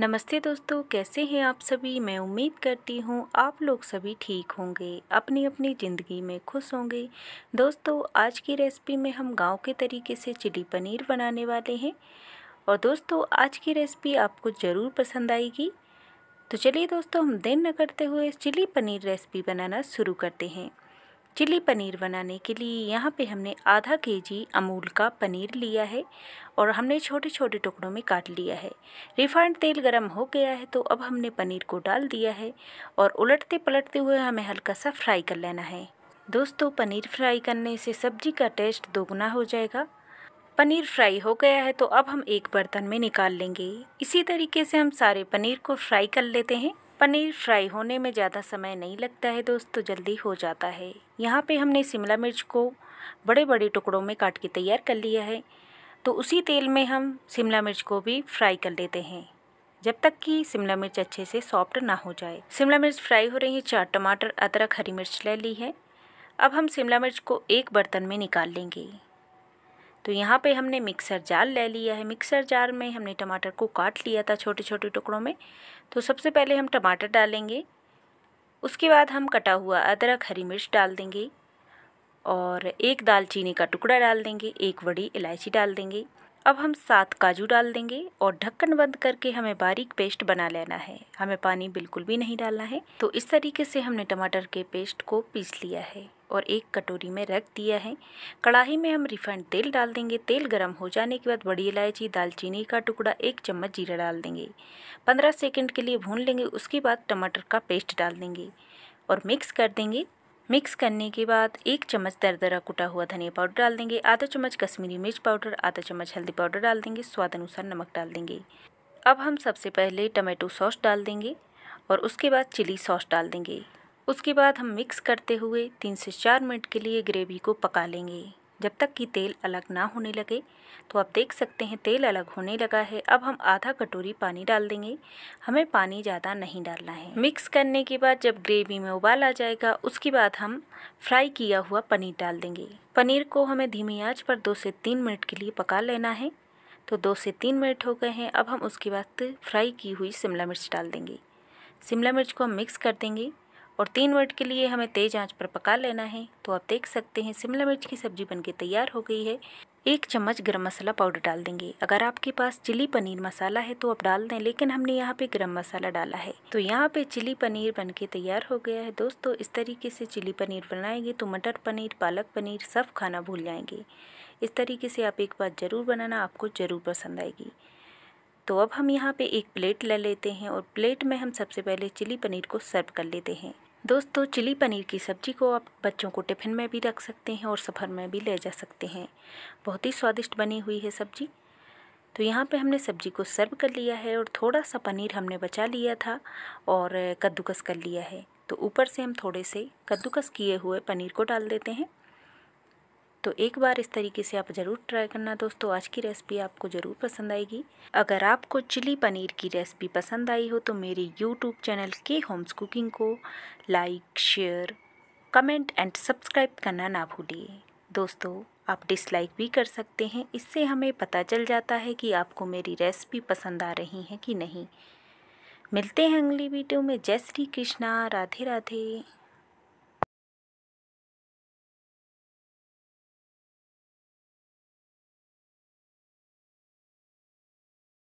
नमस्ते दोस्तों कैसे हैं आप सभी मैं उम्मीद करती हूँ आप लोग सभी ठीक होंगे अपनी अपनी ज़िंदगी में खुश होंगे दोस्तों आज की रेसिपी में हम गांव के तरीके से चिली पनीर बनाने वाले हैं और दोस्तों आज की रेसिपी आपको ज़रूर पसंद आएगी तो चलिए दोस्तों हम देर न करते हुए चिली पनीर रेसिपी बनाना शुरू करते हैं चिली पनीर बनाने के लिए यहाँ पे हमने आधा केजी अमूल का पनीर लिया है और हमने छोटे छोटे टुकड़ों में काट लिया है रिफाइंड तेल गरम हो गया है तो अब हमने पनीर को डाल दिया है और उलटते पलटते हुए हमें हल्का सा फ्राई कर लेना है दोस्तों पनीर फ्राई करने से सब्जी का टेस्ट दोगुना हो जाएगा पनीर फ्राई हो गया है तो अब हम एक बर्तन में निकाल लेंगे इसी तरीके से हम सारे पनीर को फ्राई कर लेते हैं पनीर फ्राई होने में ज़्यादा समय नहीं लगता है दोस्तों तो जल्दी हो जाता है यहाँ पे हमने शिमला मिर्च को बड़े बड़े टुकड़ों में काट के तैयार कर लिया है तो उसी तेल में हम शिमला मिर्च को भी फ्राई कर लेते हैं जब तक कि शिमला मिर्च अच्छे से सॉफ्ट ना हो जाए शिमला मिर्च फ्राई हो रही है चार टमाटर अदरक हरी मिर्च ले ली है अब हम शिमला मिर्च को एक बर्तन में निकाल लेंगे तो यहाँ पे हमने मिक्सर जार ले लिया है मिक्सर जार में हमने टमाटर को काट लिया था छोटे छोटे टुकड़ों में तो सबसे पहले हम टमाटर डालेंगे उसके बाद हम कटा हुआ अदरक हरी मिर्च डाल देंगे और एक दालचीनी का टुकड़ा डाल देंगे एक बड़ी इलायची डाल देंगे अब हम सात काजू डाल देंगे और ढक्कन बंद करके हमें बारीक पेस्ट बना लेना है हमें पानी बिल्कुल भी नहीं डालना है तो इस तरीके से हमने टमाटर के पेस्ट को पीस लिया है और एक कटोरी में रख दिया है कढ़ाई में हम रिफाइंड तेल डाल देंगे तेल गर्म हो जाने के बाद बड़ी इलायची दालचीनी का टुकड़ा एक चम्मच जीरा डाल देंगे पंद्रह सेकेंड के लिए भून लेंगे उसके बाद टमाटर का पेस्ट डाल देंगे और मिक्स कर देंगे मिक्स करने के बाद एक चम्मच दरदरा कुटा हुआ धनिया पाउडर डाल देंगे आधा चम्मच कश्मीरी मिर्च पाउडर आधा चम्मच हल्दी पाउडर डाल देंगे स्वाद अनुसार नमक डाल देंगे अब हम सबसे पहले टमाटो सॉस डाल देंगे और उसके बाद चिली सॉस डाल देंगे उसके बाद हम मिक्स करते हुए तीन से चार मिनट के लिए ग्रेवी को पका लेंगे जब तक कि तेल अलग ना होने लगे तो आप देख सकते हैं तेल अलग होने लगा है अब हम आधा कटोरी पानी डाल देंगे हमें पानी ज़्यादा नहीं डालना है मिक्स करने के बाद जब ग्रेवी में उबाल आ जाएगा उसके बाद हम फ्राई किया हुआ पनीर डाल देंगे पनीर को हमें धीमी आंच पर दो से तीन मिनट के लिए पका लेना है तो दो से तीन मिनट हो गए हैं अब हम उसके बाद फ्राई की हुई शिमला मिर्च डाल देंगे शिमला मिर्च को हम मिक्स कर देंगे और तीन मिनट के लिए हमें तेज़ आंच पर पका लेना है तो आप देख सकते हैं शिमला मिर्च की सब्ज़ी बनके तैयार हो गई है एक चम्मच गरम मसाला पाउडर डाल देंगे अगर आपके पास चिली पनीर मसाला है तो आप डाल दें लेकिन हमने यहाँ पे गरम मसाला डाला है तो यहाँ पे चिली पनीर बनके तैयार हो गया है दोस्तों इस तरीके से चिली पनीर बनाएंगे तो मटर पनीर पालक पनीर सब खाना भूल जाएंगे इस तरीके से आप एक बार ज़रूर बनाना आपको ज़रूर पसंद आएगी तो अब हम यहाँ पे एक प्लेट ले लेते हैं और प्लेट में हम सबसे पहले चिली पनीर को सर्व कर लेते हैं दोस्तों चिली पनीर की सब्ज़ी को आप बच्चों को टिफ़िन में भी रख सकते हैं और सफ़र में भी ले जा सकते हैं बहुत ही स्वादिष्ट बनी हुई है सब्ज़ी तो यहाँ पे हमने सब्ज़ी को सर्व कर लिया है और थोड़ा सा पनीर हमने बचा लिया था और कद्दूकस कर लिया है तो ऊपर से हम थोड़े से कद्दूकस किए हुए पनीर को डाल देते हैं तो एक बार इस तरीके से आप ज़रूर ट्राई करना दोस्तों आज की रेसिपी आपको ज़रूर पसंद आएगी अगर आपको चिली पनीर की रेसिपी पसंद आई हो तो मेरे यूट्यूब चैनल के होम्स कुकिंग को like share comment and subscribe करना ना भूलिए दोस्तों आप डिसलाइक भी कर सकते हैं इससे हमें पता चल जाता है कि आपको मेरी रेसिपी पसंद आ रही है कि नहीं मिलते हैं अगली वीडियो में जय श्री कृष्णा राधे राधे